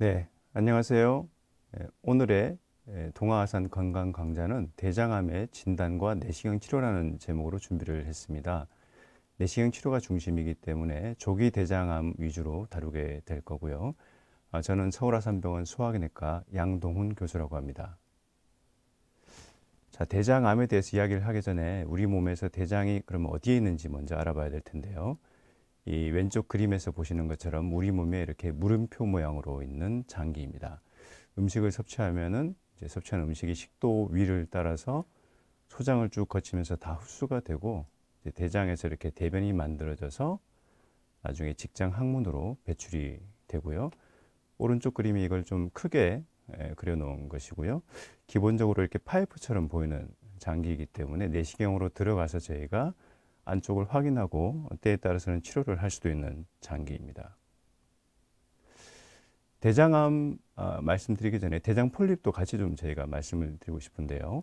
네, 안녕하세요. 예, 오늘의 예, 동화아산 건강 강좌는 대장암의 진단과 내시경 치료라는 제목으로 준비를 했습니다. 내시경 치료가 중심이기 때문에 조기 대장암 위주로 다루게 될 거고요. 아, 저는 서울아산병원 소화기내과 양동훈 교수라고 합니다. 자, 대장암에 대해서 이야기를 하기 전에 우리 몸에서 대장이 그럼 어디에 있는지 먼저 알아봐야 될 텐데요. 이 왼쪽 그림에서 보시는 것처럼 우리 몸에 이렇게 물음표 모양으로 있는 장기입니다. 음식을 섭취하면은 이제 섭취한 음식이 식도 위를 따라서 소장을 쭉 거치면서 다 흡수가 되고 대장에서 이렇게 대변이 만들어져서 나중에 직장 항문으로 배출이 되고요. 오른쪽 그림이 이걸 좀 크게 그려놓은 것이고요. 기본적으로 이렇게 파이프처럼 보이는 장기이기 때문에 내시경으로 들어가서 저희가 안쪽을 확인하고 때에 따라서는 치료를 할 수도 있는 장기입니다. 대장암 아, 말씀드리기 전에 대장 폴립도 같이 좀 저희가 말씀을 드리고 싶은데요.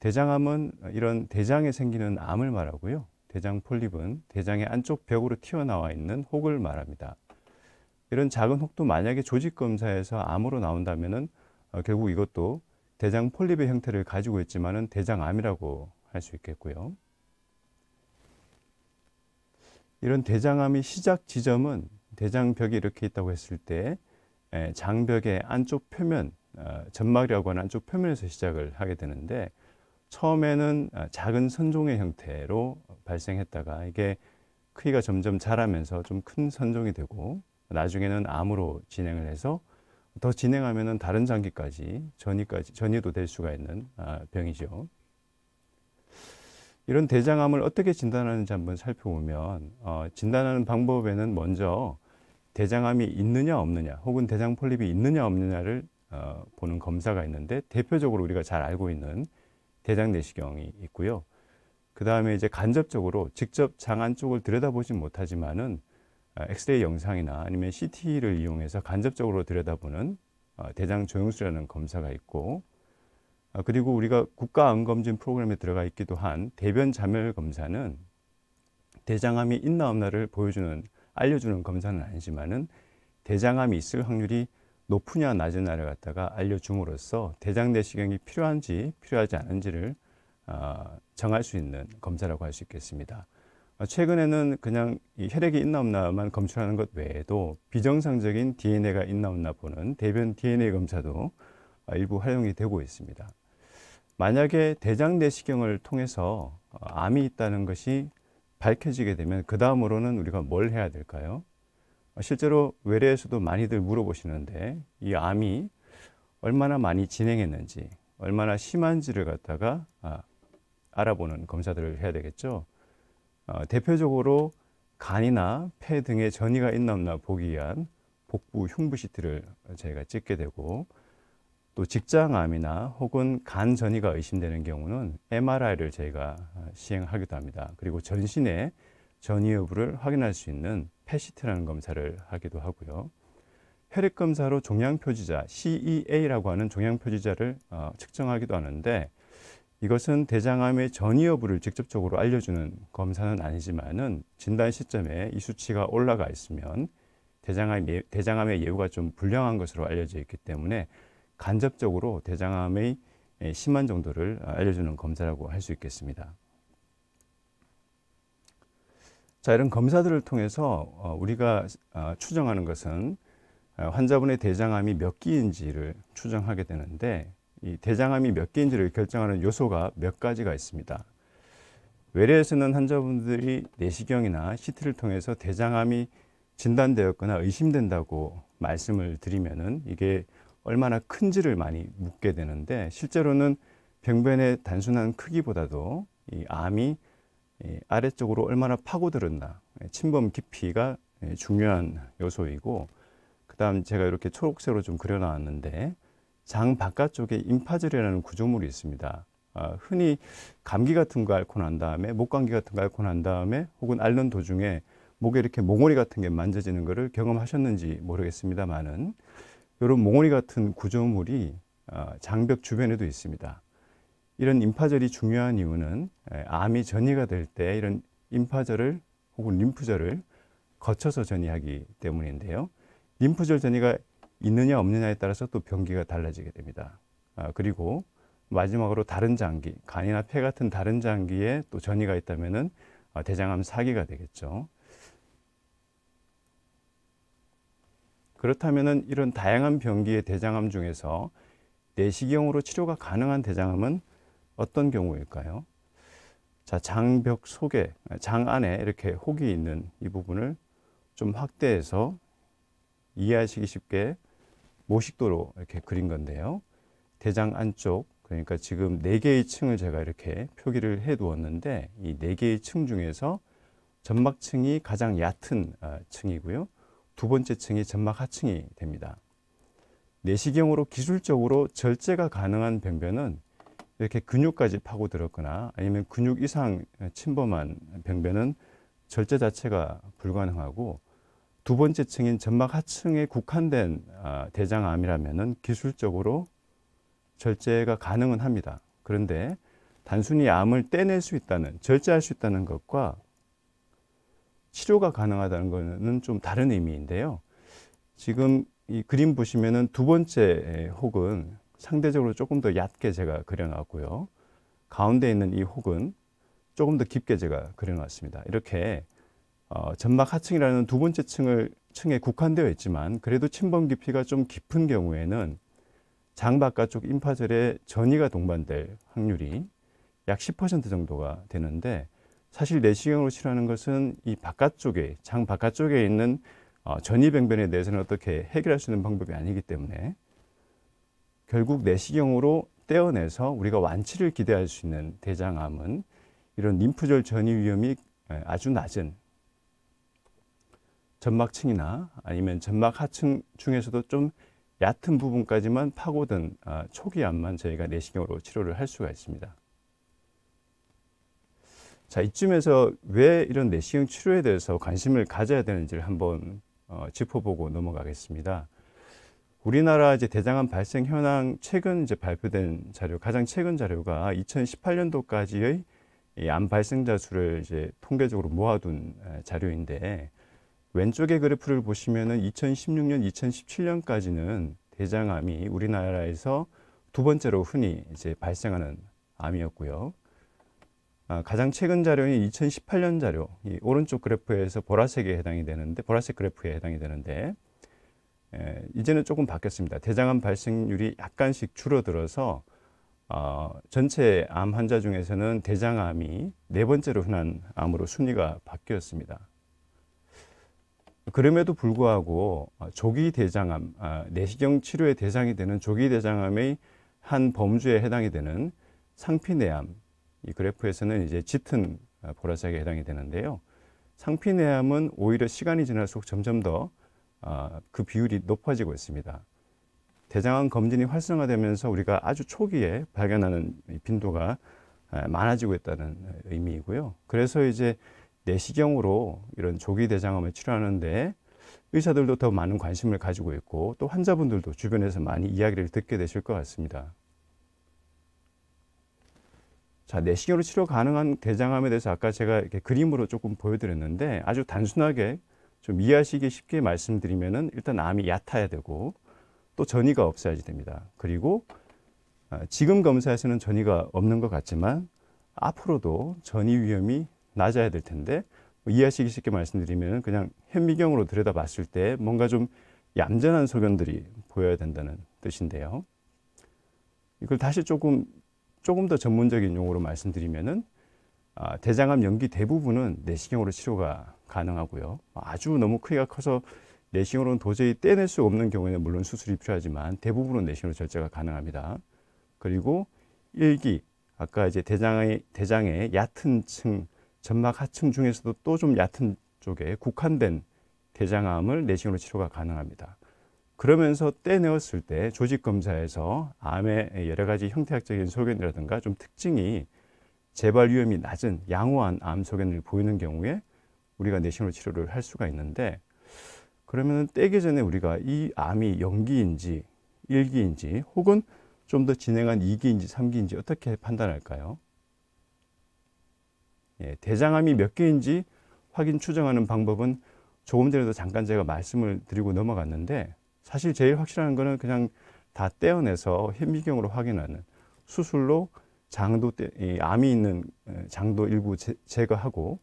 대장암은 이런 대장에 생기는 암을 말하고요. 대장 폴립은 대장의 안쪽 벽으로 튀어나와 있는 혹을 말합니다. 이런 작은 혹도 만약에 조직 검사에서 암으로 나온다면은 어, 결국 이것도 대장 폴립의 형태를 가지고 있지만은 대장암이라고 할 수 있겠고요. 이런 대장암의 시작 지점은 대장벽이 이렇게 있다고 했을 때 예, 장벽의 안쪽 표면, 어, 점막이라고 하는 안쪽 표면에서 시작을 하게 되는데 처음에는 어, 작은 선종의 형태로 발생했다가 이게 크기가 점점 자라면서 좀 큰 선종이 되고 나중에는 암으로 진행을 해서 더진행하면 다른 장기까지 전이까지 전이도 될 수가 있는 아, 병이죠. 이런 대장암을 어떻게 진단하는지 한번 살펴보면 어, 진단하는 방법에는 먼저 대장암이 있느냐 없느냐 혹은 대장 폴립이 있느냐 없느냐를 어, 보는 검사가 있는데 대표적으로 우리가 잘 알고 있는 대장 내시경이 있고요. 그 다음에 이제 간접적으로 직접 장안 쪽을 들여다보진 못하지만은 어, 엑스레이 영상이나 아니면 CT를 이용해서 간접적으로 들여다보는 어, 대장 조영수라는 검사가 있고 아, 그리고 우리가 국가암검진 프로그램에 들어가 있기도 한 대변 자멸 검사는 대장암이 있나 없나를 보여주는 알려주는 검사는 아니지만은 대장암이 있을 확률이 높으냐 낮으냐를 갖다가 알려줌으로써 대장 내시경이 필요한지 필요하지 않은지를 아, 정할 수 있는 검사라고 할 수 있겠습니다. 아, 최근에는 그냥 혈액이 있나 없나만 검출하는 것 외에도 비정상적인 DNA가 있나 없나 보는 대변 DNA 검사도 일부 활용이 되고 있습니다. 만약에 대장 내시경을 통해서 어, 암이 있다는 것이 밝혀지게 되면 그 다음으로는 우리가 뭘 해야 될까요? 어, 실제로 외래에서도 많이들 물어보시는데 이 암이 얼마나 많이 진행했는지 얼마나 심한지를 갖다가 아, 알아보는 검사들을 해야 되겠죠. 어, 대표적으로 간이나 폐 등의 전이가 있나 없나 보기 위한 복부 흉부 시트를 저희가 찍게 되고 또 직장암이나 혹은 간 전이가 의심되는 경우는 MRI를 저희가 시행하기도 합니다. 그리고 전신에 전이 여부를 확인할 수 있는 페시트라는 검사를 하기도 하고요. 혈액 검사로 종양 표지자 CEA라고 하는 종양 표지자를 어, 측정하기도 하는데 이것은 대장암의 전이 여부를 직접적으로 알려주는 검사는 아니지만은 진단 시점에 이 수치가 올라가 있으면 대장암, 대장암의 예후가 좀 불량한 것으로 알려져 있기 때문에 간접적으로 대장암의 예, 심한 정도를 아, 알려주는 검사라고 할 수 있겠습니다. 자, 이런 검사들을 통해서 어, 우리가 아, 추정하는 것은 아, 환자분의 대장암이 몇 개인지를 추정하게 되는데 이 대장암이 몇 개인지를 결정하는 요소가 몇 가지가 있습니다. 외래에서는 환자분들이 내시경이나 CT를 통해서 대장암이 진단되었거나 의심된다고 말씀을 드리면은 이게 얼마나 큰지를 많이 묻게 되는데 실제로는 병변의 단순한 크기보다도 이 암이 아래쪽으로 얼마나 파고들었나 예, 침범 깊이가 예, 중요한 요소이고 그다음 제가 이렇게 초록색으로 좀 그려놨는데 장 바깥쪽에 임파질이라는 구조물이 있습니다. 아, 흔히 감기 같은 거 앓고 난 다음에 목감기 같은 거 앓고 난 다음에 혹은 앓는 도중에 목에 이렇게 몽골이 같은 게 만져지는 것을 경험하셨는지 모르겠습니다만은 이런 몽우리 같은 구조물이 어, 장벽 주변에도 있습니다. 이런 임파절이 중요한 이유는 암이 전이가 될 때 이런 임파절을 혹은 림프절을 거쳐서 전이하기 때문인데요. 림프절 전이가 있느냐 없느냐에 따라서 또 병기가 달라지게 됩니다. 아, 그리고 마지막으로 다른 장기, 간이나 폐 같은 다른 장기에 또 전이가 있다면 어, 대장암 사기가 되겠죠. 그렇다면 이런 다양한 병기의 대장암 중에서 내시경으로 치료가 가능한 대장암은 어떤 경우일까요? 자, 장벽 속에, 장 안에 이렇게 혹이 있는 이 부분을 좀 확대해서 이해하시기 쉽게 모식도로 이렇게 그린 건데요. 대장 안쪽, 그러니까 지금 네개의 층을 제가 이렇게 표기를 해 두었는데 이 네개의층 중에서 점막층이 가장 얕은 아, 층이고요. 두 번째 층이 점막 하층이 됩니다. 내시경으로 기술적으로 절제가 가능한 병변은 이렇게 근육까지 파고들었거나 아니면 근육 이상 침범한 병변은 절제 자체가 불가능하고 두 번째 층인 점막 하층에 국한된 아, 대장암이라면 기술적으로 절제가 가능은 합니다. 그런데 단순히 암을 떼낼 수 있다는 절제할 수 있다는 것과 치료가 가능하다는 것은 좀 다른 의미인데요. 지금 이 그림 보시면은 두 번째 혹은 상대적으로 조금 더 얕게 제가 그려놨고요. 가운데 있는 이 혹은 조금 더 깊게 제가 그려놨습니다. 이렇게 어, 점막 하층이라는 두 번째 층을 층에 국한되어 있지만 그래도 침범 깊이가 좀 깊은 경우에는 장 바깥쪽 임파절의 전이가 동반될 확률이 약 10% 정도가 되는데 사실 내시경으로 치료하는 것은 이 바깥쪽에 장 바깥쪽에 있는 어, 전이병변에 대해서는 어떻게 해결할 수 있는 방법이 아니기 때문에 결국 내시경으로 떼어내서 우리가 완치를 기대할 수 있는 대장암은 이런 림프절 전이 위험이 아주 낮은 점막층이나 아니면 점막 하층 중에서도 좀 얕은 부분까지만 파고든 어, 초기암만 저희가 내시경으로 치료를 할 수가 있습니다. 자, 이쯤에서 왜 이런 내시경 치료에 대해서 관심을 가져야 되는지를 한번 어, 짚어보고 넘어가겠습니다. 우리나라 이제 대장암 발생 현황 최근 이제 발표된 자료, 가장 최근 자료가 2018년도까지의 이암 발생자 수를 이제 통계적으로 모아둔 자료인데 왼쪽의 그래프를 보시면은 2016년, 2017년까지는 대장암이 우리나라에서 두 번째로 흔히 이제 발생하는 암이었고요. 아, 가장 최근 자료인 2018년 자료, 이 오른쪽 그래프에서 보라색에 해당이 되는데, 보라색 그래프에 해당이 되는데, 에, 이제는 조금 바뀌었습니다. 대장암 발생률이 약간씩 줄어들어서 어, 전체 암 환자 중에서는 대장암이 네 번째로 흔한 암으로 순위가 바뀌었습니다. 그럼에도 불구하고 어, 조기 대장암, 아, 내시경 치료의 대상이 되는 조기 대장암의 한 범주에 해당이 되는 상피내암, 이 그래프에서는 이제 짙은 아, 보라색에 해당이 되는데요. 상피내암은 오히려 시간이 지날수록 점점 더그 아, 비율이 높아지고 있습니다. 대장암 검진이 활성화되면서 우리가 아주 초기에 발견하는 빈도가 아, 많아지고 있다는 의미이고요. 그래서 이제 내시경으로 이런 조기 대장암을 치료하는데 의사들도 더 많은 관심을 가지고 있고 또 환자분들도 주변에서 많이 이야기를 듣게 되실 것 같습니다. 자, 내시경으로 치료 가능한 대장암에 대해서 아까 제가 이렇게 그림으로 조금 보여드렸는데 아주 단순하게 좀 이해하시기 쉽게 말씀드리면은 일단 암이 얕아야 되고 또 전이가 없어야지 됩니다. 그리고 아, 지금 검사에서는 전이가 없는 것 같지만 앞으로도 전이 위험이 낮아야 될 텐데 뭐 이해하시기 쉽게 말씀드리면 그냥 현미경으로 들여다봤을 때 뭔가 좀 얌전한 소견들이 보여야 된다는 뜻인데요. 이걸 다시 조금 조금 더 전문적인 용어로 말씀드리면은 아, 대장암 연기 대부분은 내시경으로 치료가 가능하고요. 아주 너무 크기가 커서 내시경으로는 도저히 떼낼 수 없는 경우에는 물론 수술이 필요하지만 대부분은 내시경으로 절제가 가능합니다. 그리고 일기 아까 이제 대장의 대장의 얕은 층 점막 하층 중에서도 또 좀 얕은 쪽에 국한된 대장암을 내시경으로 치료가 가능합니다. 그러면서 떼내었을 때 조직검사에서 암의 여러 가지 형태학적인 소견이라든가 좀 특징이 재발 위험이 낮은 양호한 암 소견을 보이는 경우에 우리가 내시로 치료를 할 수가 있는데 그러면 떼기 전에 우리가 이 암이 연기인지 일기인지 혹은 좀 더 진행한 이기인지삼기인지 어떻게 판단할까요? 예, 대장암이 몇 개인지 확인 추정하는 방법은 조금 전에도 잠깐 제가 말씀을 드리고 넘어갔는데 사실 제일 확실한 거는 그냥 다 떼어내서 현미경으로 확인하는 수술로 장도 이 암이 있는 장도 일부 제거하고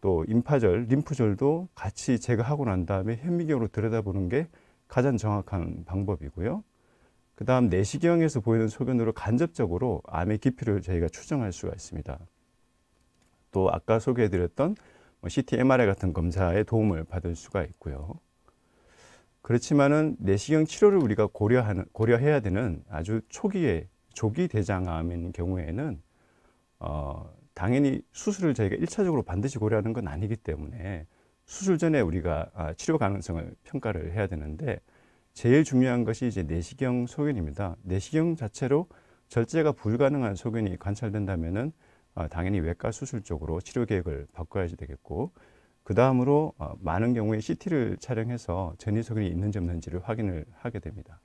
또 임파절, 림프절도 같이 제거하고 난 다음에 현미경으로 들여다보는 게 가장 정확한 방법이고요. 그 다음 내시경에서 보이는 소견으로 간접적으로 암의 깊이를 저희가 추정할 수가 있습니다. 또 아까 소개해드렸던 뭐 CT, MRI 같은 검사에 도움을 받을 수가 있고요. 그렇지만은 내시경 치료를 우리가 고려하는 고려해야 되는 아주 초기에 조기 대장암인 경우에는 어, 당연히 수술을 저희가 일차적으로 반드시 고려하는 건 아니기 때문에 수술 전에 우리가 아, 치료 가능성을 평가를 해야 되는데 제일 중요한 것이 이제 내시경 소견입니다. 내시경 자체로 절제가 불가능한 소견이 관찰된다면은 어, 당연히 외과 수술 쪽으로 치료 계획을 바꿔야지 되겠고 그 다음으로 어, 많은 경우에 CT를 촬영해서 전이소견이 있는지 없는지를 확인을 하게 됩니다.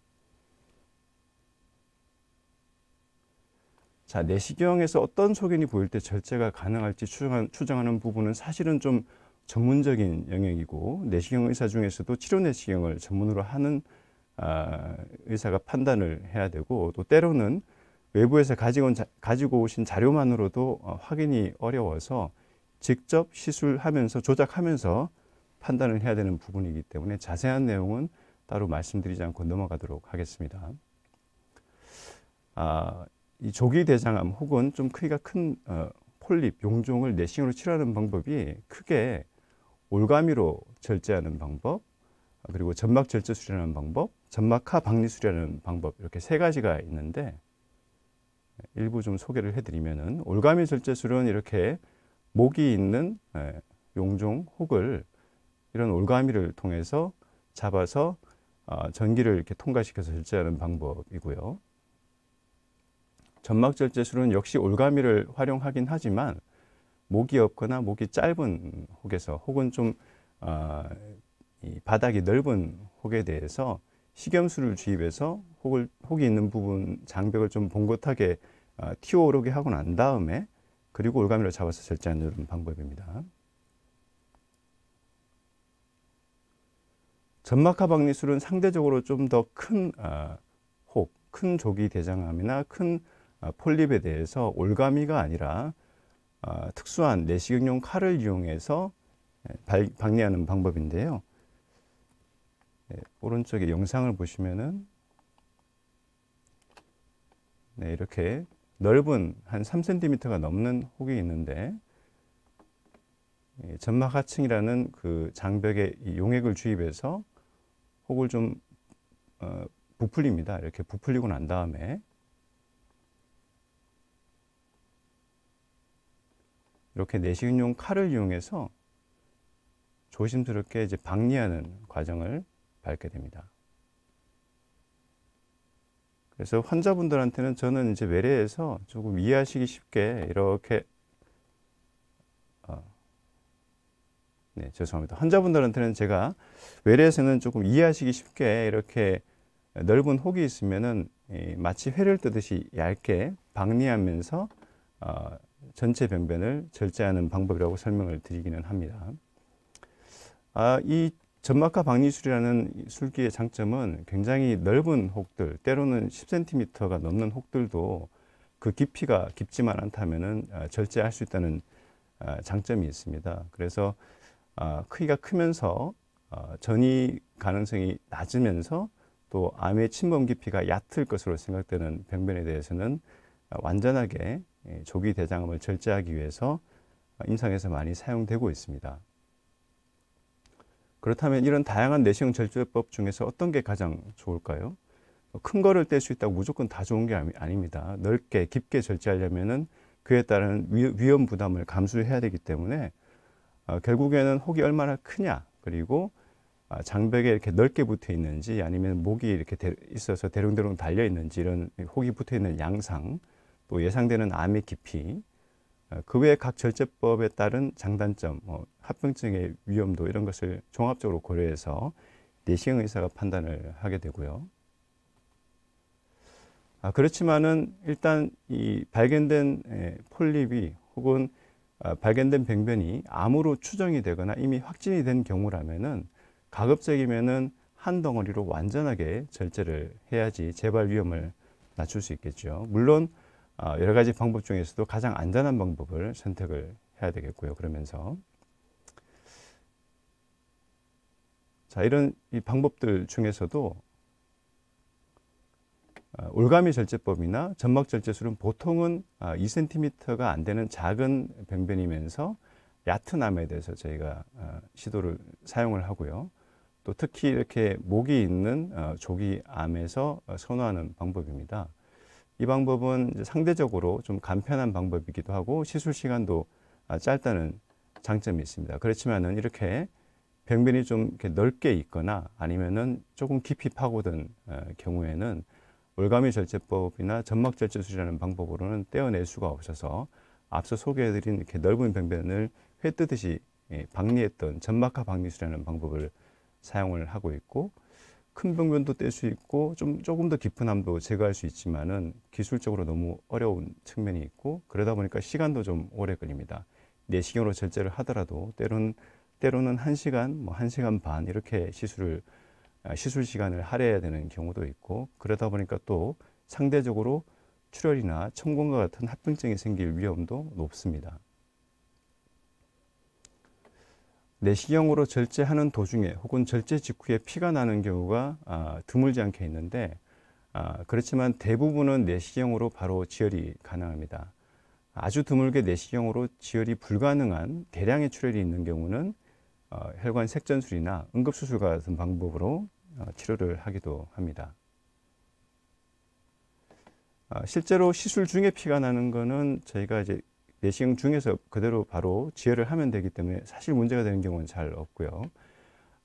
자, 내시경에서 어떤 소견이 보일 때 절제가 가능할지 추정하는, 부분은 사실은 좀 전문적인 영역이고 내시경 의사 중에서도 치료 내시경을 전문으로 하는 아, 의사가 판단을 해야 되고 또 때로는 외부에서 가지고, 온, 가지고 오신 자료만으로도 어, 확인이 어려워서 직접 시술하면서 조작하면서 판단을 해야 되는 부분이기 때문에 자세한 내용은 따로 말씀드리지 않고 넘어가도록 하겠습니다. 아, 이 조기 대장암 혹은 좀 크기가 큰 어, 폴립, 용종을 내시경으로 치료하는 방법이 크게 올가미로 절제하는 방법, 그리고 점막 절제 수리하는 방법, 점막하 박리 수리하는 방법 이렇게 세 가지가 있는데 일부 좀 소개를 해드리면은 올가미 절제술은 이렇게 목이 있는 예, 용종 혹을 이런 올가미를 통해서 잡아서 아, 전기를 이렇게 통과시켜서 절제하는 방법이고요. 점막절제술은 역시 올가미를 활용하긴 하지만 목이 없거나 목이 짧은 혹에서 혹은 좀 아, 바닥이 넓은 혹에 대해서 식염수를 주입해서 혹을, 혹이 있는 부분 장벽을 좀 봉긋하게 튀어오르게 아, 하고 난 다음에 그리고 올가미를 잡아서 절제하는 방법입니다. 점막하박리술은 상대적으로 좀 더큰 아, 혹, 큰 조기 대장암이나 큰 아, 폴립에 대해서 올가미가 아니라 아, 특수한 내시경용 칼을 이용해서 박리하는 예, 방법인데요. 예, 오른쪽에 영상을 보시면은 네, 이렇게 넓은 한 3cm가 넘는 혹이 있는데 예, 점막 하층이라는 그 장벽에 용액을 주입해서 혹을 좀 어, 부풀립니다. 이렇게 부풀리고 난 다음에 이렇게 내시경용 칼을 이용해서 조심스럽게 이제 박리하는 과정을 밟게 됩니다. 그래서 환자분들한테는 저는 이제 외래에서 조금 이해하시기 쉽게 이렇게 어, 네, 죄송합니다. 환자분들한테는 제가 외래에서는 조금 이해하시기 쉽게 이렇게 넓은 혹이 있으면은 마치 회를 뜨듯이 얇게 박리하면서 어, 전체 병변을 절제하는 방법이라고 설명을 드리기는 합니다. 아, 이 점막과 박리술이라는 술기의 장점은 굉장히 넓은 혹들, 때로는 10cm가 넘는 혹들도 그 깊이가 깊지만 않다면 아, 절제할 수 있다는 아, 장점이 있습니다. 그래서 아, 크기가 크면서 전이 가능성이 낮으면서 또 암의 침범 깊이가 얕을 것으로 생각되는 병변에 대해서는 완전하게 예, 조기 대장암을 절제하기 위해서 임상에서 많이 사용되고 있습니다. 그렇다면 이런 다양한 내시경 절제법 중에서 어떤 게 가장 좋을까요? 큰 거를 뗄 수 있다고 무조건 다 좋은 게 아닙니다. 넓게 깊게 절제하려면은 그에 따른 위험 부담을 감수해야 되기 때문에 어, 결국에는 혹이 얼마나 크냐 그리고 아, 장벽에 이렇게 넓게 붙어 있는지 아니면 목이 이렇게 대, 있어서 대롱대롱 달려 있는지 이런 혹이 붙어 있는 양상 또 예상되는 암의 깊이 어, 그 외에 각 절제법에 따른 장단점, 뭐 합병증의 위험도 이런 것을 종합적으로 고려해서 내시경 의사가 판단을 하게 되고요. 아, 그렇지만은 일단 이 발견된 예, 폴립이 혹은 아, 발견된 병변이 암으로 추정이 되거나 이미 확진이 된 경우라면은 가급적이면은 한 덩어리로 완전하게 절제를 해야지 재발 위험을 낮출 수 있겠죠. 물론 어, 여러 가지 방법 중에서도 가장 안전한 방법을 선택을 해야 되겠고요. 그러면서 자 이런 이 방법들 중에서도 어, 올가미 절제법이나 점막 절제술은 보통은 2cm가 아, 안 되는 작은 병변이면서 얕은 암에 대해서 저희가 어, 시도를 사용을 하고요. 또 특히 이렇게 목이 있는 조기암에서 선호하는 방법입니다. 이 방법은 상대적으로 좀 간편한 방법이기도 하고 시술 시간도 아, 짧다는 장점이 있습니다. 그렇지만은 이렇게 병변이 좀 이렇게 넓게 있거나 아니면은 조금 깊이 파고든 경우에는 올가미 절제법이나 점막 절제 수술이라는 방법으로는 떼어낼 수가 없어서 앞서 소개해드린 이렇게 넓은 병변을 회 뜨듯이 예, 박리했던 점막화 박리술이라는 방법을 사용을 하고 있고 큰 병변도 뗄 수 있고 좀 조금 더 깊은 암도 제거할 수 있지만은 기술적으로 너무 어려운 측면이 있고 그러다 보니까 시간도 좀 오래 걸립니다. 내시경으로 절제를 하더라도 때론 때로는 한 시간, 뭐 한 시간 반 이렇게 시술을 아, 시술 시간을 할애해야 되는 경우도 있고 그러다 보니까 또 상대적으로 출혈이나 천공과 같은 합병증이 생길 위험도 높습니다. 내시경으로 절제하는 도중에 혹은 절제 직후에 피가 나는 경우가 아, 드물지 않게 있는데 아, 그렇지만 대부분은 내시경으로 바로 지혈이 가능합니다. 아주 드물게 내시경으로 지혈이 불가능한 대량의 출혈이 있는 경우는 어, 혈관 색전술이나 응급수술 같은 방법으로 어, 치료를 하기도 합니다. 어, 실제로 시술 중에 피가 나는 것은 저희가 이제 내시경 중에서 그대로 바로 지혈을 하면 되기 때문에 사실 문제가 되는 경우는 잘 없고요.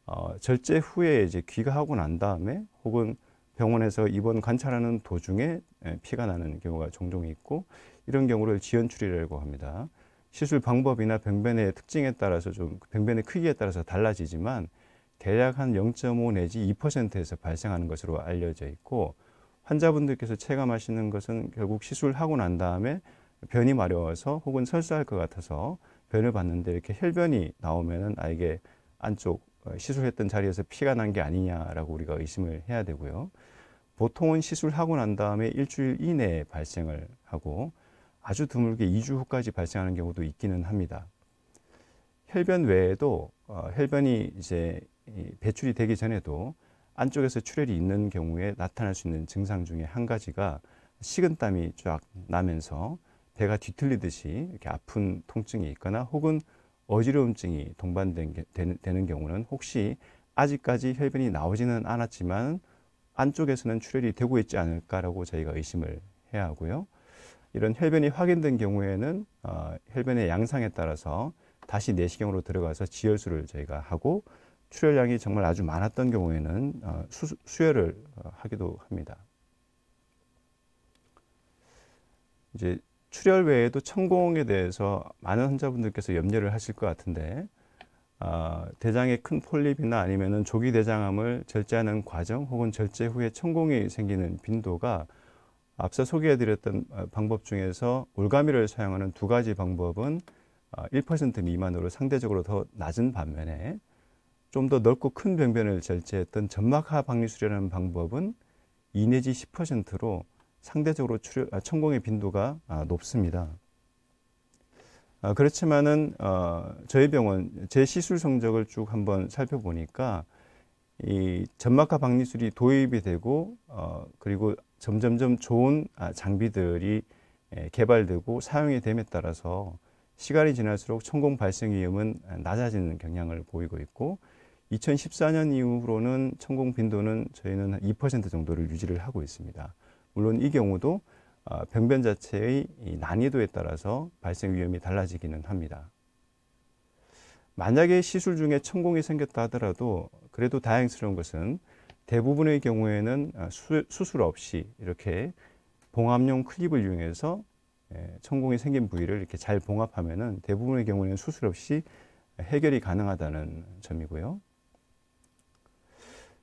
어, 절제 후에 이제 귀가하고 난 다음에 혹은 병원에서 입원 관찰하는 도중에 예, 피가 나는 경우가 종종 있고 이런 경우를 지연 출이라고 합니다. 시술 방법이나 병변의 특징에 따라서 좀 병변의 크기에 따라서 달라지지만 대략 한 0.5 내지 2%에서 발생하는 것으로 알려져 있고 환자분들께서 체감하시는 것은 결국 시술하고 난 다음에 변이 마려워서 혹은 설사할 것 같아서 변을 봤는데 이렇게 혈변이 나오면은 아 이게 안쪽 어, 시술했던 자리에서 피가 난 게 아니냐라고 우리가 의심을 해야 되고요. 보통은 시술하고 난 다음에 일주일 이내에 발생을 하고 아주 드물게 2주 후까지 발생하는 경우도 있기는 합니다. 혈변 외에도 어, 혈변이 이제 배출이 되기 전에도 안쪽에서 출혈이 있는 경우에 나타날 수 있는 증상 중에 한 가지가 식은땀이 쫙 나면서 배가 뒤틀리듯이 이렇게 아픈 통증이 있거나 혹은 어지러움증이 동반되는 경우는 혹시 아직까지 혈변이 나오지는 않았지만 안쪽에서는 출혈이 되고 있지 않을까라고 저희가 의심을 해야 하고요. 이런 혈변이 확인된 경우에는 어, 혈변의 양상에 따라서 다시 내시경으로 들어가서 지혈술을 저희가 하고 출혈량이 정말 아주 많았던 경우에는 어, 수, 수혈을 어, 하기도 합니다. 이제 출혈 외에도 천공에 대해서 많은 환자분들께서 염려를 하실 것 같은데 아, 어, 대장에 큰 폴립이나 아니면 조기 대장암을 절제하는 과정 혹은 절제 후에 천공이 생기는 빈도가 앞서 소개해드렸던 어, 방법 중에서 올가미를 사용하는 두 가지 방법은 1% 어, 미만으로 상대적으로 더 낮은 반면에 좀 더 넓고 큰 병변을 절제했던 점막하 방리술이라는 방법은 2 내지 10%로 상대적으로 출혈, 아, 천공의 빈도가 아, 높습니다. 아, 그렇지만은 어, 저희 병원 제 시술 성적을 쭉 한번 살펴보니까 이 점막하 박리술이 도입이 되고 어, 그리고 점점점 좋은 장비들이 예, 개발되고 사용이 됨에 따라서 시간이 지날수록 천공 발생 위험은 낮아지는 경향을 보이고 있고 2014년 이후로는 천공 빈도는 저희는 2% 정도를 유지를 하고 있습니다. 물론 이 경우도 아, 병변 자체의 난이도에 따라서 발생 위험이 달라지기는 합니다. 만약에 시술 중에 천공이 생겼다 하더라도 그래도 다행스러운 것은 대부분의 경우에는 아, 수, 술 없이 이렇게 봉합용 클립을 이용해서 예, 천공이 생긴 부위를 이렇게 잘봉합하면 대부분의 경우에는 수술 없이 해결이 가능하다는 점이고요.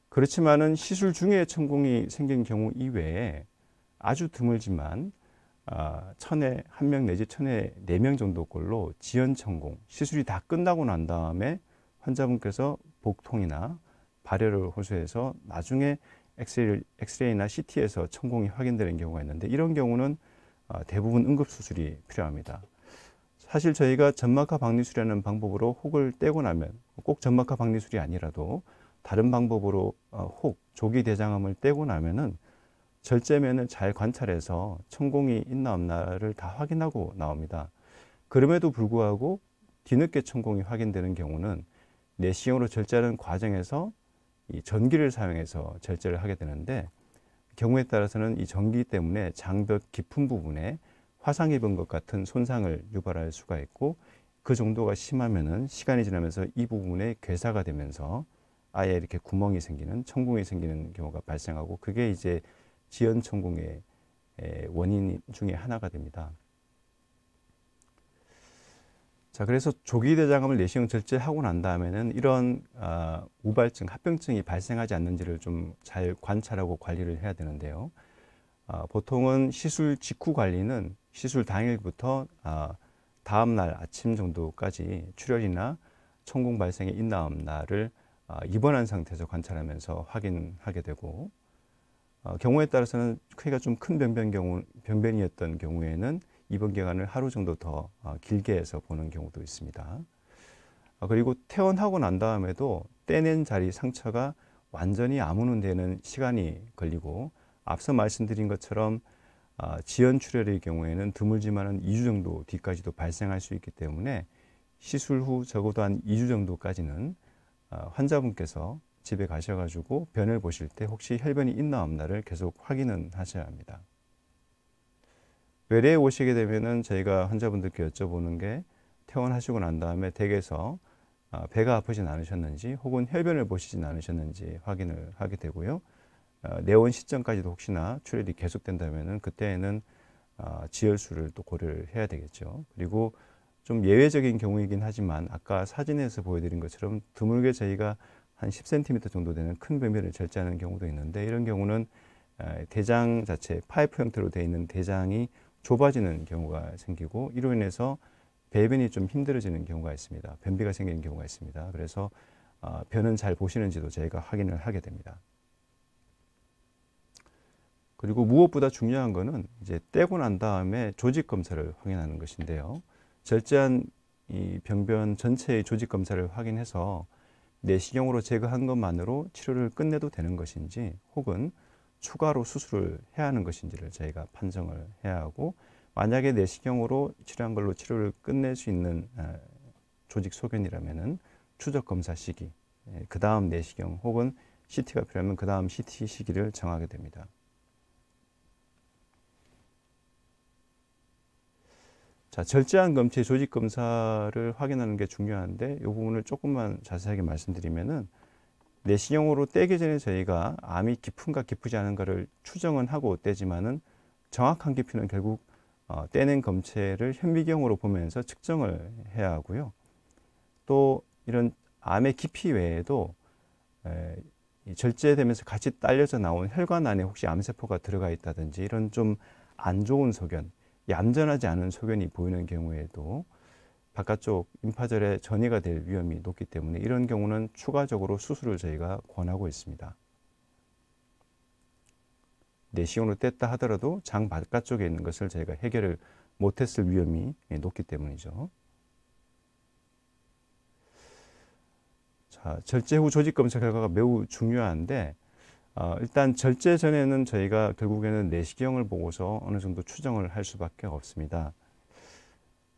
그렇지만은 시술 중에 천공이 생긴 경우 이외에 아주 드물지만 어, 천에 한 명 내지 천에 네 명 정도꼴로 지연 천공 시술이 다 끝나고 난 다음에 환자분께서 복통이나 발열을 호소해서 나중에 엑스레이, 나 CT에서 천공이 확인되는 경우가 있는데 이런 경우는 어, 대부분 응급 수술이 필요합니다. 사실 저희가 점막하 박리술이라는 방법으로 혹을 떼고 나면 꼭 점막하 박리술이 아니라도 다른 방법으로 어, 혹 조기 대장암을 떼고 나면은 절제면을 잘 관찰해서 천공이 있나 없나를 다 확인하고 나옵니다. 그럼에도 불구하고 뒤늦게 천공이 확인되는 경우는 내시경으로 절제하는 과정에서 이 전기를 사용해서 절제를 하게 되는데 경우에 따라서는 이 전기 때문에 장벽 깊은 부분에 화상 입은 것 같은 손상을 유발할 수가 있고 그 정도가 심하면은 시간이 지나면서 이 부분에 괴사가 되면서 아예 이렇게 구멍이 생기는 천공이 생기는 경우가 발생하고 그게 이제 지연 천공의 원인 중에 하나가 됩니다. 자, 그래서 조기 대장암을 내시경 절제하고 난 다음에는 이런 아, 우발증, 합병증이 발생하지 않는지를 좀 잘 관찰하고 관리를 해야 되는데요. 아, 보통은 시술 직후 관리는 시술 당일부터 아, 다음 날 아침 정도까지 출혈이나 천공 발생의 인나음 날을 아, 입원한 상태에서 관찰하면서 확인하게 되고 어, 경우에 따라서는 크기가 좀큰 병변 경우 병변이었던 경우에는 입원 기간을 하루 정도 더 어, 길게 해서 보는 경우도 있습니다. 어, 그리고 퇴원하고 난 다음에도 떼낸 자리 상처가 완전히 아무는 되는 시간이 걸리고 앞서 말씀드린 것처럼 지연 출혈의 경우에는 드물지만은 2주 정도 뒤까지도 발생할 수 있기 때문에 시술 후 적어도 한 2주 정도까지는 환자분께서 집에 가셔가지고 변을 보실 때 혹시 혈변이 있나 없나를 계속 확인은 하셔야 합니다. 외래에 오시게 되면은 저희가 환자분들께 여쭤보는 게 퇴원하시고 난 다음에 댁에서 아, 배가 아프진 않으셨는지 혹은 혈변을 보시진 않으셨는지 확인을 하게 되고요. 아, 내원 시점까지도 혹시나 출혈이 계속된다면은 그때에는 아, 지혈수를 또 고려를 해야 되겠죠. 그리고 좀 예외적인 경우이긴 하지만 아까 사진에서 보여드린 것처럼 드물게 저희가 한 10cm 정도 되는 큰 변비를 절제하는 경우도 있는데 이런 경우는 아, 대장 자체 파이프 형태로 되어 있는 대장이 좁아지는 경우가 생기고 이로 인해서 배변이 좀 힘들어지는 경우가 있습니다. 변비가 생기는 경우가 있습니다. 그래서 아, 변은 잘 보시는지도 저희가 확인을 하게 됩니다. 그리고 무엇보다 중요한 것은 이제 떼고 난 다음에 조직 검사를 확인하는 것인데요. 절제한 이 병변 전체의 조직 검사를 확인해서 내시경으로 제거한 것만으로 치료를 끝내도 되는 것인지 혹은 추가로 수술을 해야 하는 것인지를 저희가 판정을 해야 하고 만약에 내시경으로 치료한 걸로 치료를 끝낼 수 있는 아, 조직 소견이라면 추적 검사 시기, 예, 그 다음 내시경 혹은 CT가 필요하면 그 다음 CT 시기를 정하게 됩니다. 자, 절제한 검체 조직 검사를 확인하는 게 중요한데 이 부분을 조금만 자세하게 말씀드리면은 내시경으로 떼기 전에 저희가 암이 깊은가 깊지 않은가를 추정은 하고 떼지만은 정확한 깊이는 결국 어, 떼낸 검체를 현미경으로 보면서 측정을 해야 하고요. 또 이런 암의 깊이 외에도 에, 절제되면서 같이 딸려서 나온 혈관 안에 혹시 암세포가 들어가 있다든지 이런 좀 안 좋은 소견 얌전하지 않은 소변이 보이는 경우에도 바깥쪽 임파절에 전이가 될 위험이 높기 때문에 이런 경우는 추가적으로 수술을 저희가 권하고 있습니다. 내시경으로 네, 뗐다 하더라도 장 바깥쪽에 있는 것을 저희가 해결을 못했을 위험이 높기 때문이죠. 자, 절제 후 조직 검사 결과가 매우 중요한데 어, 일단 절제 전에는 저희가 결국에는 내시경을 보고서 어느 정도 추정을 할 수밖에 없습니다.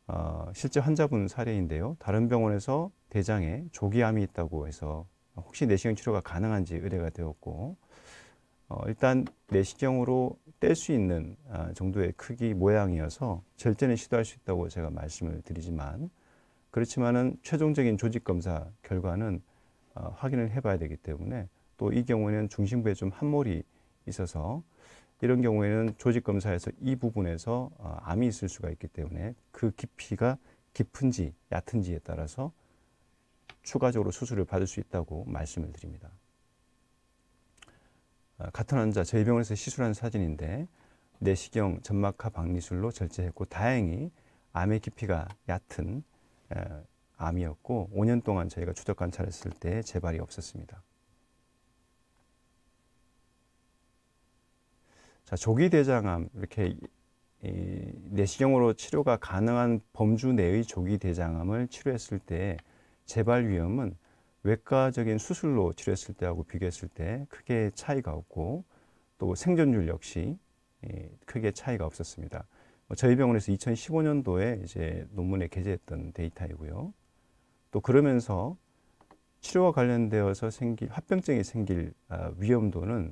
어, 실제 환자분 사례인데요. 다른 병원에서 대장에 조기암이 있다고 해서 혹시 내시경 치료가 가능한지 의뢰가 되었고 어, 일단 내시경으로 뗄 수 있는 정도의 크기 모양이어서 절제는 시도할 수 있다고 제가 말씀을 드리지만 그렇지만은 최종적인 조직 검사 결과는 확인을 해봐야 되기 때문에 또이 경우에는 중심부에 좀 함몰이 있어서 이런 경우에는 조직 검사에서 이 부분에서 어, 암이 있을 수가 있기 때문에 그 깊이가 깊은지 얕은지에 따라서 추가적으로 수술을 받을 수 있다고 말씀을 드립니다. 어, 같은 환자 저희 병원에서 시술한 사진인데 내시경 점막하 박리술로 절제했고 다행히 암의 깊이가 얕은 암이었고 5년 동안 저희가 추적 관찰했을 때 재발이 없었습니다. 자, 조기 대장암 이렇게 이 내시경으로 치료가 가능한 범주 내의 조기 대장암을 치료했을 때 재발 위험은 외과적인 수술로 치료했을 때하고 비교했을 때 크게 차이가 없고 또 생존율 역시 예, 크게 차이가 없었습니다. 뭐 저희 병원에서 2015년도에 이제 논문에 게재했던 데이터이고요. 또 그러면서 치료와 관련되어서 생길 합병증이 생길 아, 위험도는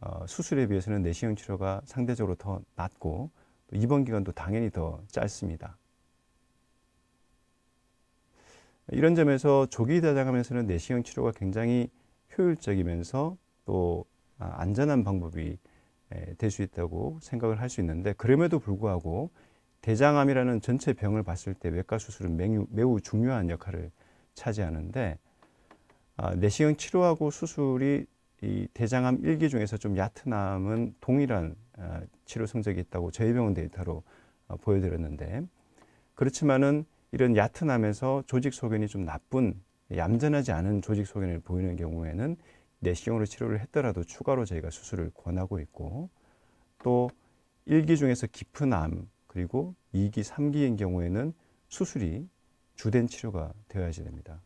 어, 수술에 비해서는 내시경 치료가 상대적으로 더 낮고 또 입원 기간도 당연히 더 짧습니다. 이런 점에서 조기 대장암에서는 내시경 치료가 굉장히 효율적이면서 또 아, 안전한 방법이 될 수 있다고 생각을 할 수 있는데 그럼에도 불구하고 대장암이라는 전체 병을 봤을 때 외과 수술은 매우, 매우 중요한 역할을 차지하는데 아, 내시경 치료하고 수술이 이 대장암 일기 중에서 좀 얕은 암은 동일한 아, 치료 성적이 있다고 저희 병원 데이터로 어, 보여드렸는데 그렇지만은 이런 얕은 암에서 조직 소견이 좀 나쁜 얌전하지 않은 조직 소견을 보이는 경우에는 내시경으로 치료를 했더라도 추가로 저희가 수술을 권하고 있고 또 1기 중에서 깊은 암 그리고 2기, 3기인 경우에는 수술이 주된 치료가 되어야지 됩니다.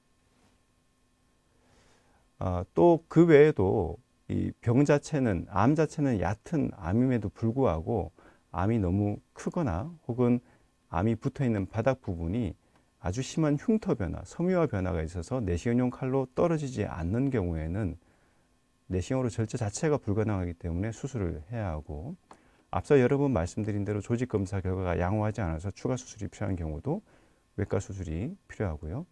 어, 또그 외에도 이 병 자체는 암 자체는 얕은 암임에도 불구하고 암이 너무 크거나 혹은 암이 붙어 있는 바닥 부분이 아주 심한 흉터 변화, 섬유화 변화가 있어서 내시경용 칼로 떨어지지 않는 경우에는 내시경으로 절제 자체가 불가능하기 때문에 수술을 해야 하고 앞서 여러 분 말씀드린 대로 조직 검사 결과가 양호하지 않아서 추가 수술이 필요한 경우도 외과 수술이 필요하고요.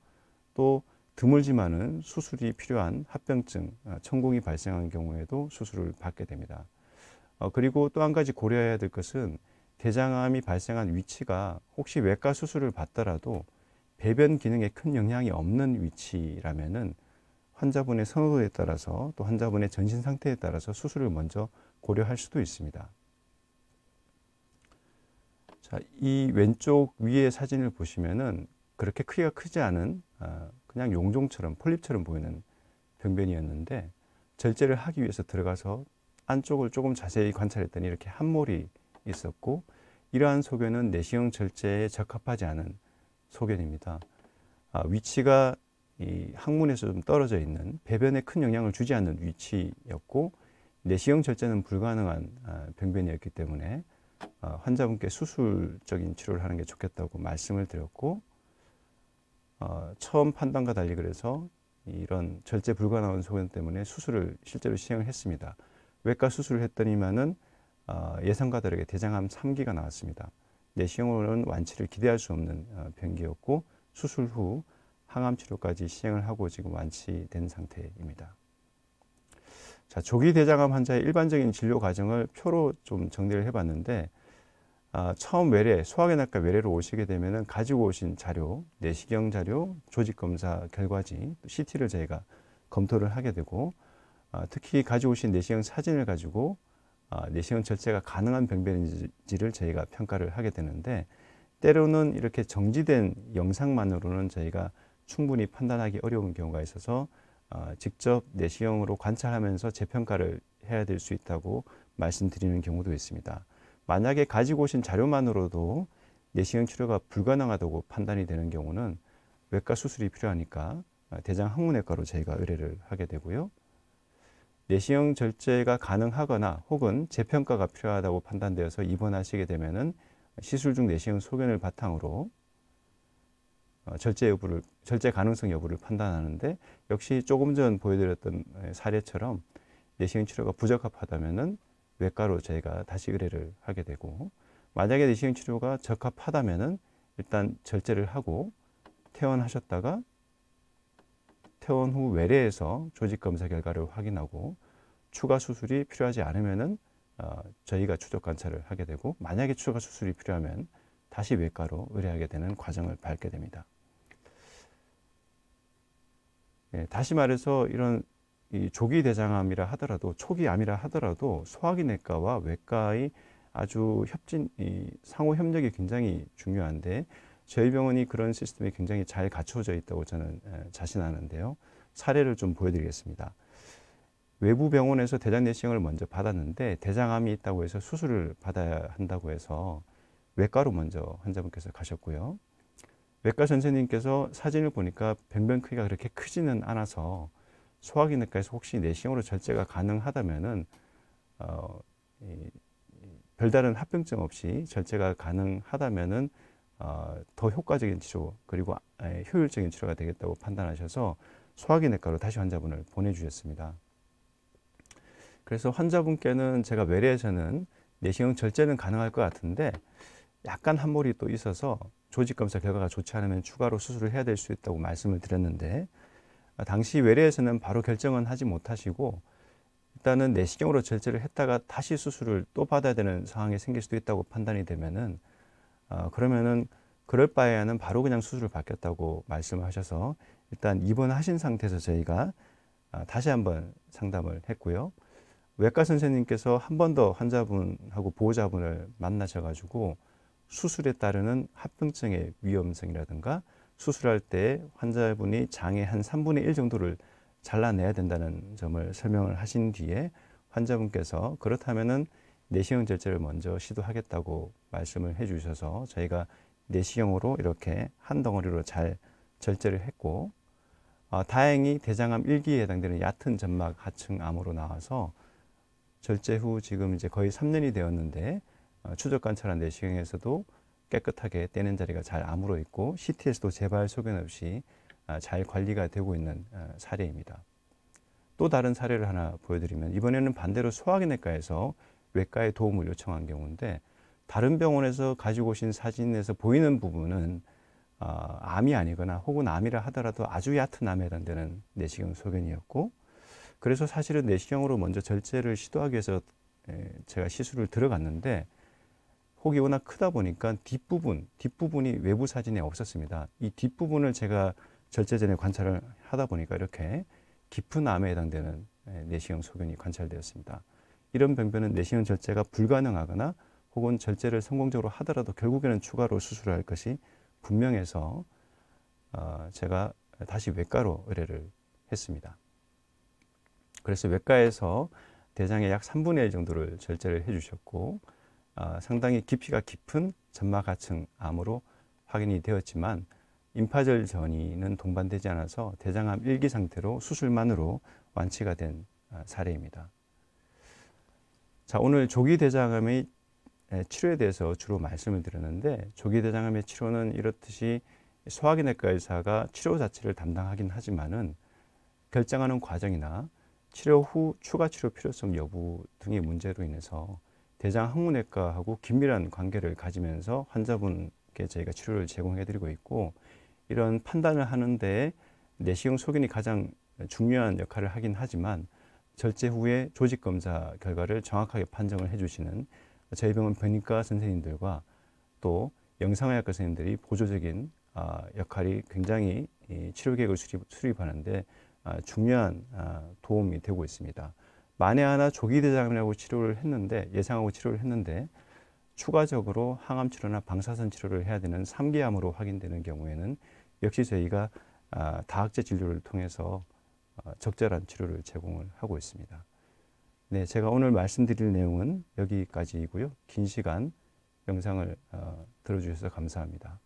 또 드물지만은 수술이 필요한 합병증, 아, 천공이 발생한 경우에도 수술을 받게 됩니다. 어, 그리고 또 한 가지 고려해야 될 것은 대장암이 발생한 위치가 혹시 외과 수술을 받더라도 배변 기능에 큰 영향이 없는 위치라면은 환자분의 선호도에 따라서 또 환자분의 전신 상태에 따라서 수술을 먼저 고려할 수도 있습니다. 자, 이 왼쪽 위에 사진을 보시면은 그렇게 크기가 크지 않은 아, 그냥 용종처럼 폴립처럼 보이는 병변이었는데 절제를 하기 위해서 들어가서 안쪽을 조금 자세히 관찰했더니 이렇게 한몰이 있었고 이러한 소견은 내시경 절제에 적합하지 않은 소견입니다. 아, 위치가 이 항문에서 좀 떨어져 있는 배변에 큰 영향을 주지 않는 위치였고 내시경 절제는 불가능한 병변이었기 아, 때문에 아, 환자분께 수술적인 치료를 하는 게 좋겠다고 말씀을 드렸고 어, 처음 판단과 달리 그래서 이런 절제 불가능한 소견 때문에 수술을 실제로 시행을 했습니다. 외과 수술을 했더니만은 어, 예상과 다르게 대장암 3기가 나왔습니다. 내시경으로는 완치를 기대할 수 없는 어, 병기였고 수술 후 항암 치료까지 시행을 하고 지금 완치된 상태입니다. 자, 조기 대장암 환자의 일반적인 진료 과정을 표로 좀 정리를 해봤는데 아, 처음 외래, 소아견학과 외래로 오시게 되면은 가지고 오신 자료, 내시경 자료, 조직검사 결과지, CT를 저희가 검토를 하게 되고, 아, 특히 가지고 오신 내시경 사진을 가지고 아, 내시경 절제가 가능한 병변인지를 저희가 평가를 하게 되는데, 때로는 이렇게 정지된 영상만으로는 저희가 충분히 판단하기 어려운 경우가 있어서 아, 직접 내시경으로 관찰하면서 재평가를 해야 될 수 있다고 말씀드리는 경우도 있습니다. 만약에 가지고 오신 자료만으로도 내시경 치료가 불가능하다고 판단이 되는 경우는 외과 수술이 필요하니까 아, 대장 항문외과로 저희가 의뢰를 하게 되고요. 내시경 절제가 가능하거나 혹은 재평가가 필요하다고 판단되어서 입원하시게 되면은 시술 중 내시경 소견을 바탕으로 어, 절제 여부를 절제 가능성 여부를 판단하는데 역시 조금 전 보여드렸던 사례처럼 내시경 치료가 부적합하다면은 외과로 저희가 다시 의뢰를 하게 되고 만약에 내시경 치료가 적합하다면은 일단 절제를 하고 퇴원하셨다가 퇴원 후 외래에서 조직 검사 결과를 확인하고 추가 수술이 필요하지 않으면은 어, 저희가 추적 관찰을 하게 되고 만약에 추가 수술이 필요하면 다시 외과로 의뢰하게 되는 과정을 밟게 됩니다. 예, 다시 말해서 이런 이 조기 대장암이라 하더라도 초기 암이라 하더라도 소화기 내과와 외과의 아주 협진 이 상호 협력이 굉장히 중요한데 저희 병원이 그런 시스템이 굉장히 잘 갖춰져 있다고 저는 자신하는데요. 사례를 좀 보여드리겠습니다. 외부 병원에서 대장 내시경을 먼저 받았는데 대장암이 있다고 해서 수술을 받아야 한다고 해서 외과로 먼저 환자분께서 가셨고요. 외과 선생님께서 사진을 보니까 병변 크기가 그렇게 크지는 않아서 소화기내과에서 혹시 내시경으로 절제가 가능하다면은 어, 이, 별다른 합병증 없이 절제가 가능하다면은 어, 더 효과적인 치료 그리고 아, 예, 효율적인 치료가 되겠다고 판단하셔서 소화기내과로 다시 환자분을 보내주셨습니다. 그래서 환자분께는 제가 외래에서는 내시경 절제는 가능할 것 같은데 약간 한몰이 또 있어서 조직 검사 결과가 좋지 않으면 추가로 수술을 해야 될 수 있다고 말씀을 드렸는데 당시 외래에서는 바로 결정은 하지 못하시고 일단은 내시경으로 절제를 했다가 다시 수술을 또 받아야 되는 상황이 생길 수도 있다고 판단이 되면은 어, 그러면은 그럴 바에는 바로 그냥 수술을 받겠다고 말씀을 하셔서 일단 입원하신 상태에서 저희가 어, 다시 한번 상담을 했고요. 외과 선생님께서 한 번 더 환자분하고 보호자분을 만나셔가지고 수술에 따르는 합병증의 위험성이라든가 수술할 때 환자분이 장의 한 3분의 1 정도를 잘라내야 된다는 점을 설명을 하신 뒤에 환자분께서 그렇다면은 내시경 절제를 먼저 시도하겠다고 말씀을 해주셔서 저희가 내시경으로 이렇게 한 덩어리로 잘 절제를 했고 어, 다행히 대장암 1기에 해당되는 얕은 점막 하층암으로 나와서 절제 후 지금 이제 거의 3년이 되었는데 어, 추적 관찰한 내시경에서도 깨끗하게 떼는 자리가 잘 아물어 있고 CT에서도 재발 소견 없이 아, 잘 관리가 되고 있는 아, 사례입니다. 또 다른 사례를 하나 보여드리면 이번에는 반대로 소화기내과에서 외과에 도움을 요청한 경우인데 다른 병원에서 가지고 오신 사진에서 보이는 부분은 어, 암이 아니거나 혹은 암이라 하더라도 아주 얕은 암에 해당되는 내시경 소견이었고 그래서 사실은 내시경으로 먼저 절제를 시도하기 위해서 제가 시술을 들어갔는데 혹이 워낙 크다 보니까 뒷부분, 뒷부분이 외부 사진에 없었습니다. 이 뒷부분을 제가 절제 전에 관찰을 하다 보니까 이렇게 깊은 암에 해당되는 예, 내시경 소견이 관찰되었습니다. 이런 병변은 내시경 절제가 불가능하거나 혹은 절제를 성공적으로 하더라도 결국에는 추가로 수술할 것이 분명해서 어, 제가 다시 외과로 의뢰를 했습니다. 그래서 외과에서 대장의 약 3분의 1 정도를 절제를 해주셨고 어, 상당히 깊이가 깊은 점막하층 암으로 확인이 되었지만 임파절 전이는 동반되지 않아서 대장암 일기 상태로 수술만으로 완치가 된 어, 사례입니다. 자, 오늘 조기 대장암의 치료에 대해서 주로 말씀을 드렸는데 조기 대장암의 치료는 이렇듯이 소화기내과 의사가 치료 자체를 담당하긴 하지만은 결정하는 과정이나 치료 후 추가 치료 필요성 여부 등의 문제로 인해서 대장 항문외과하고 긴밀한 관계를 가지면서 환자분께 저희가 치료를 제공해 드리고 있고 이런 판단을 하는데 내시경 소견이 가장 중요한 역할을 하긴 하지만 절제 후에 조직 검사 결과를 정확하게 판정을 해주시는 저희 병원 변이과 선생님들과 또 영상의학과 선생님들이 보조적인 아, 역할이 굉장히 치료 계획을 수립, 하는데 아, 중요한 아, 도움이 되고 있습니다. 만에 하나 조기 대장암이라고 치료를 했는데 예상하고 치료를 했는데 추가적으로 항암 치료나 방사선 치료를 해야 되는 3기암으로 확인되는 경우에는 역시 저희가 아, 다학제 진료를 통해서 어, 적절한 치료를 제공을 하고 있습니다. 네, 제가 오늘 말씀드릴 내용은 여기까지이고요. 긴 시간 영상을 어, 들어주셔서 감사합니다.